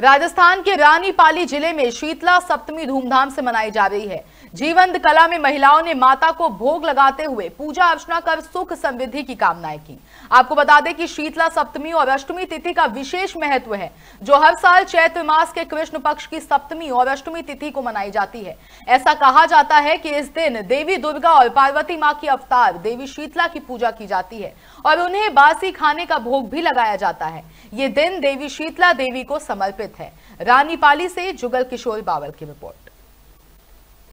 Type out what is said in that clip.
राजस्थान के रानीपाली जिले में शीतला सप्तमी धूमधाम से मनाई जा रही है जीवंत कला में महिलाओं ने माता को भोग लगाते हुए पूजा अर्चना कर सुख समृद्धि की कामनाएं की आपको बता दें कि शीतला सप्तमी और अष्टमी तिथि का विशेष महत्व है जो हर साल चैत्र मास के कृष्ण पक्ष की सप्तमी और अष्टमी तिथि को मनाई जाती है ऐसा कहा जाता है कि इस दिन देवी दुर्गा और पार्वती माँ की अवतार देवी शीतला की पूजा की जाती है और उन्हें बासी खाने का भोग भी लगाया जाता है ये दिन देवी शीतला देवी को समर्पित समर्पित है रानीपाली से जुगल किशोर बावल की रिपोर्ट